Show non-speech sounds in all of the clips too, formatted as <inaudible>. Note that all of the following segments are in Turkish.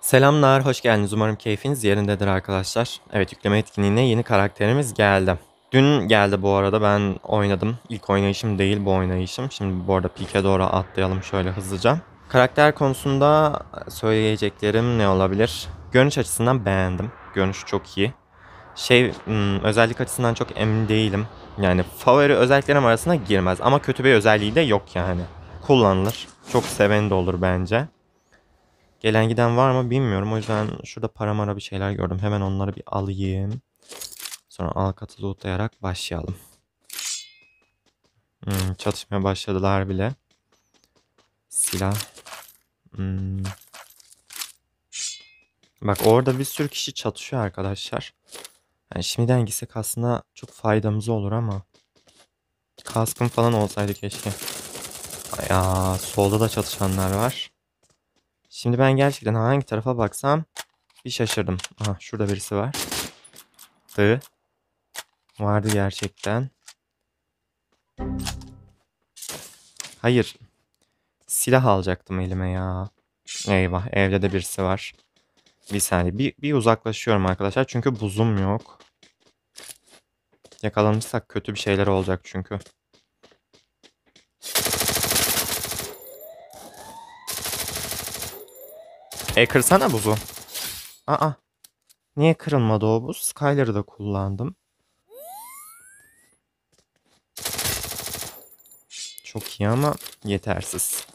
Selamlar, hoş geldiniz. Umarım keyfiniz yerindedir arkadaşlar. Evet, yükleme etkinliğine yeni karakterimiz geldi. Dün geldi bu arada ben oynadım. İlk oynayışım değil bu oynayışım. Şimdi bu arada pike doğru atlayalım şöyle hızlıca. Karakter konusunda söyleyeceklerim ne olabilir? Görünüş açısından beğendim. Görünüş çok iyi. Şey, hmm, özellik açısından çok emin değilim. Yani favori özelliklerim arasına girmez ama kötü bir özelliği de yok yani. Kullanılır. Çok seven de olur bence. Gelen giden var mı bilmiyorum. O yüzden şurada paramara bir şeyler gördüm. Hemen onları bir alayım. Sonra al katı lootlayarak başlayalım. Hmm, çatışmaya başladılar bile. Silah. Hmm. Bak orada bir sürü kişi çatışıyor arkadaşlar. Yani şimdiden gitsek aslında çok faydamız olur ama. Kaskım falan olsaydı keşke. Ya solda da çatışanlar var. Şimdi ben gerçekten hangi tarafa baksam bir şaşırdım. Aha şurada birisi var. Dı. Vardı gerçekten. Hayır. Silah alacaktım elime ya. Eyvah evde de birisi var. Bir saniye bir, bir uzaklaşıyorum arkadaşlar çünkü buzum yok. Yakalanırsak kötü bir şeyler olacak çünkü. E kırsana buzu. Aa. Niye kırılmadı o buz? Skyler'ı da kullandım. Çok iyi ama yetersiz.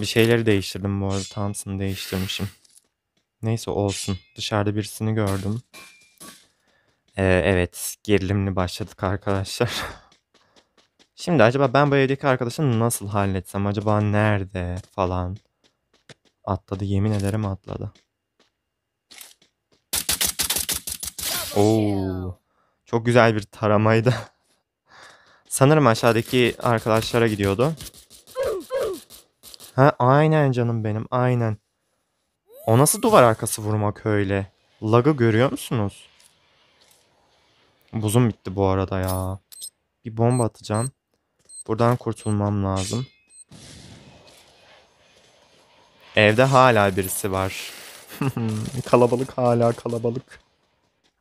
Bir şeyleri değiştirdim bu arada. Thompson'ı değiştirmişim. Neyse olsun. Dışarıda birisini gördüm. Ee, evet, gerilimli başladık arkadaşlar. <laughs> Şimdi acaba ben bu evdeki arkadaşı nasıl halletsem? Acaba nerede falan? Atladı, yemin ederim atladı. Oo. Çok güzel bir taramaydı. <laughs> Sanırım aşağıdaki arkadaşlara gidiyordu. Ha aynen canım benim aynen. O nasıl duvar arkası vurmak öyle? Lag'ı görüyor musunuz? Buzum bitti bu arada ya. Bir bomba atacağım. Buradan kurtulmam lazım. Evde hala birisi var. <laughs> kalabalık hala kalabalık.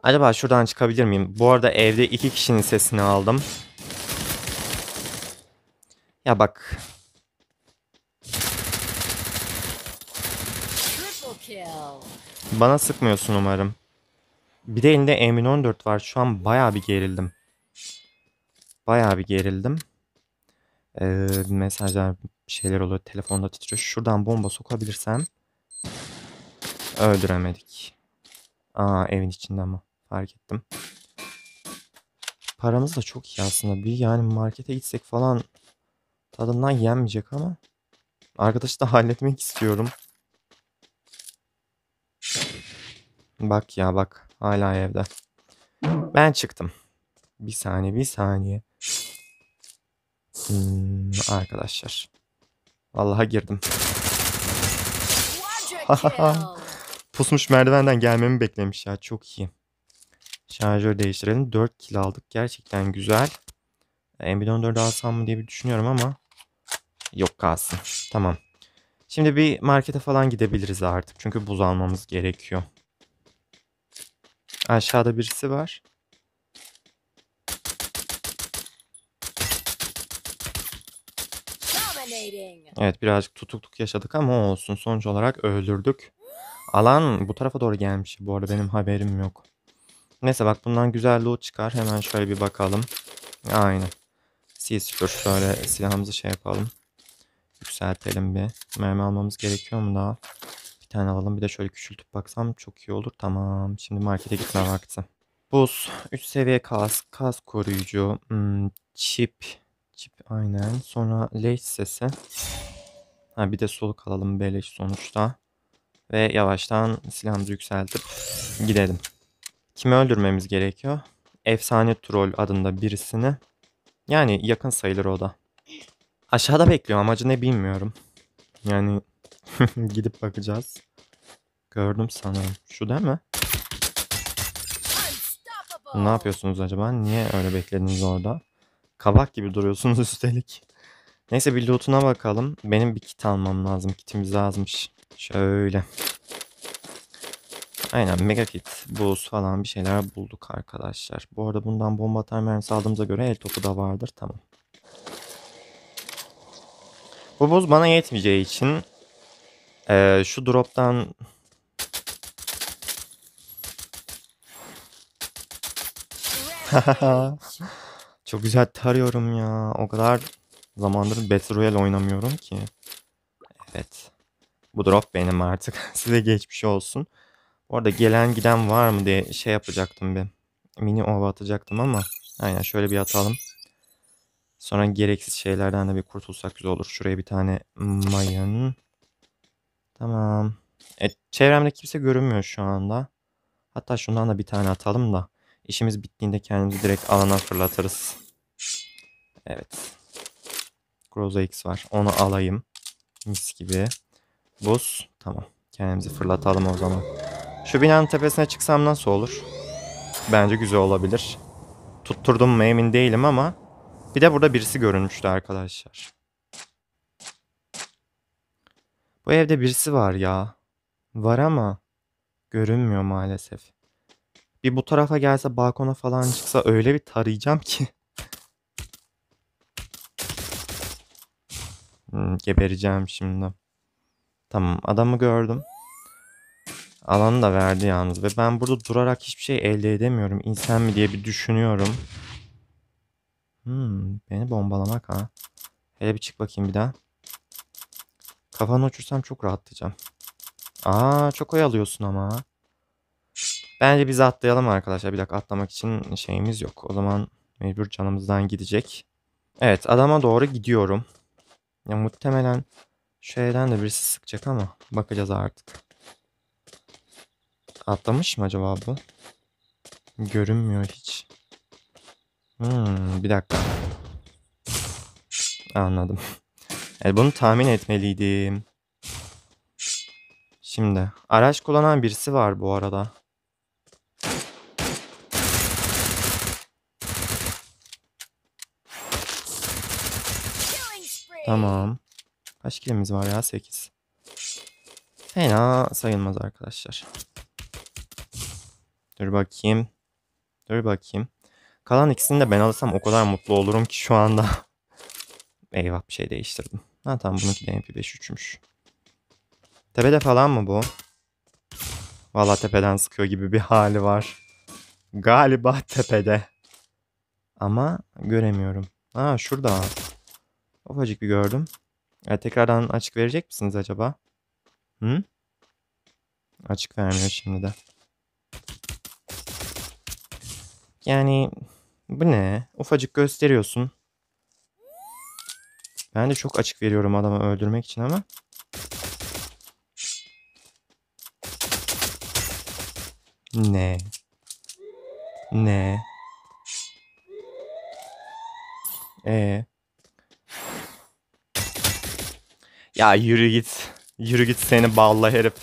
Acaba şuradan çıkabilir miyim? Bu arada evde iki kişinin sesini aldım. Ya bak. Bana sıkmıyorsun umarım. Bir de elinde m 14 var. Şu an bayağı bir gerildim. Bayağı bir gerildim. Ee, mesajlar bir şeyler oluyor. Telefonda titriyor. Şuradan bomba sokabilirsem öldüremedik. Aa evin içinde ama fark ettim. Paramız da çok iyi aslında. Bir yani markete gitsek falan tadından yenmeyecek ama arkadaşı da <laughs> halletmek istiyorum. Bak ya bak. Hala evde. Ben çıktım. Bir saniye bir saniye. Hmm, arkadaşlar. Vallahi girdim. <laughs> Pusmuş merdivenden gelmemi beklemiş ya. Çok iyi. Şarjör değiştirelim. 4 kilo aldık. Gerçekten güzel. MB14 alsam mı diye bir düşünüyorum ama yok kalsın. Tamam. Şimdi bir markete falan gidebiliriz artık. Çünkü buz almamız gerekiyor. Aşağıda birisi var. Evet birazcık tutukluk yaşadık ama olsun. Sonuç olarak öldürdük. Alan bu tarafa doğru gelmiş. Bu arada benim haberim yok. Neyse bak bundan güzel loot çıkar. Hemen şöyle bir bakalım. Aynen. Siz şükür şöyle silahımızı şey yapalım. Yükseltelim bir. Mermi almamız gerekiyor mu daha? tane alalım. Bir de şöyle küçültüp baksam çok iyi olur. Tamam. Şimdi markete gitme vakti. Buz, 3 seviye kas kas koruyucu, hmm, çip, çip aynen. Sonra leş sesi. Ha bir de soluk alalım beleş sonuçta. Ve yavaştan silahımızı yükseltip gidelim. Kimi öldürmemiz gerekiyor? Efsane Troll adında birisini. Yani yakın sayılır o da. Aşağıda bekliyor. amacı ne bilmiyorum. Yani <laughs> Gidip bakacağız. Gördüm sanırım. Şu değil mi? Ne yapıyorsunuz acaba? Niye öyle beklediniz orada? Kabak gibi duruyorsunuz <laughs> üstelik. Neyse bir lootuna bakalım. Benim bir kit almam lazım. Kitimiz azmış. Şöyle. Aynen mega kit, buz falan bir şeyler bulduk arkadaşlar. Bu arada bundan bomba atar mermisi aldığımıza göre el topu da vardır. Tamam. Bu buz bana yetmeyeceği için ee, şu drop'tan <laughs> Çok güzel tarıyorum ya. O kadar zamandır Battle Royale oynamıyorum ki. Evet. Bu drop benim artık. <laughs> Size geçmiş olsun. Orada gelen giden var mı diye şey yapacaktım bir. Mini ova atacaktım ama. Aynen şöyle bir atalım. Sonra gereksiz şeylerden de bir kurtulsak güzel olur. Şuraya bir tane mayın. Tamam. E, çevremde kimse görünmüyor şu anda. Hatta şundan da bir tane atalım da. İşimiz bittiğinde kendimizi direkt alana fırlatırız. Evet. Groza X var. Onu alayım. Mis gibi. Buz. Tamam. Kendimizi fırlatalım o zaman. Şu binanın tepesine çıksam nasıl olur? Bence güzel olabilir. Tutturdum mu emin değilim ama. Bir de burada birisi görünmüştü arkadaşlar. Bu evde birisi var ya. Var ama görünmüyor maalesef. Bir bu tarafa gelse balkona falan çıksa öyle bir tarayacağım ki. <laughs> hmm, gebereceğim şimdi. Tamam adamı gördüm. Alanı da verdi yalnız ve ben burada durarak hiçbir şey elde edemiyorum. İnsan mı diye bir düşünüyorum. Hmm, beni bombalamak ha. Hele bir çık bakayım bir daha. Kafanı uçursam çok rahatlayacağım. Aa çok oyalıyorsun ama. Bence biz atlayalım arkadaşlar. Bir dakika atlamak için şeyimiz yok. O zaman mecbur canımızdan gidecek. Evet adama doğru gidiyorum. Ya muhtemelen şeyden de birisi sıkacak ama bakacağız artık. Atlamış mı acaba bu? Görünmüyor hiç. Hmm, bir dakika. Anladım. E bunu tahmin etmeliydim. Şimdi araç kullanan birisi var bu arada. Tamam. Kaç kilimiz var ya? 8. Fena sayılmaz arkadaşlar. Dur bakayım. Dur bakayım. Kalan ikisini de ben alırsam o kadar mutlu olurum ki şu anda. <laughs> Eyvah bir şey değiştirdim. Ha tamam bununki de MP5-3'müş. Tepede falan mı bu? Valla tepeden sıkıyor gibi bir hali var. Galiba tepede. Ama göremiyorum. Ha şurada. Ufacık bir gördüm. Ya, e, tekrardan açık verecek misiniz acaba? Hı? Açık vermiyor şimdi de. Yani bu ne? Ufacık gösteriyorsun. Ben de çok açık veriyorum adamı öldürmek için ama. Ne? Ne? Ee. Ya yürü git. Yürü git seni balla herif.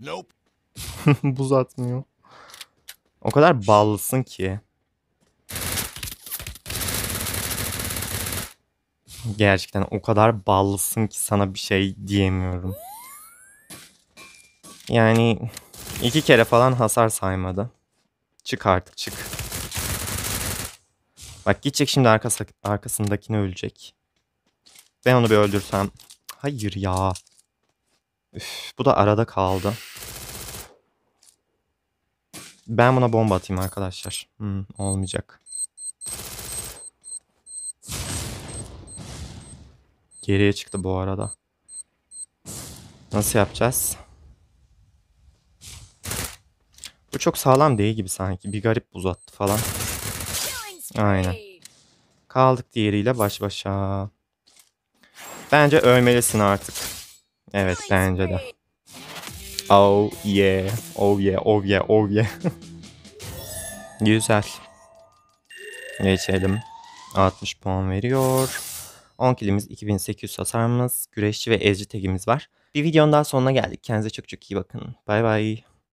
Nope. <laughs> Buz atmıyor. O kadar ballısın ki. Gerçekten o kadar ballısın ki sana bir şey diyemiyorum. Yani iki kere falan hasar saymadı. Çık artık çık. Bak gidecek şimdi arkası, arkasındakini ölecek. Ben onu bir öldürsem. Hayır ya. Üf, bu da arada kaldı. Ben buna bomba atayım arkadaşlar. Hmm, olmayacak. Geriye çıktı bu arada. Nasıl yapacağız? Bu çok sağlam değil gibi sanki. Bir garip uzattı falan. Aynen. Kaldık diğeriyle baş başa. Bence ölmelisin artık. Evet bence de. Oh yeah. Oh yeah. Oh yeah. Oh yeah. <laughs> Güzel. Geçelim. 60 puan veriyor. 10 kilimiz, 2800 hasarımız, güreşçi ve ezici tagimiz var. Bir videonun daha sonuna geldik. Kendinize çok çok iyi bakın. Bay bay.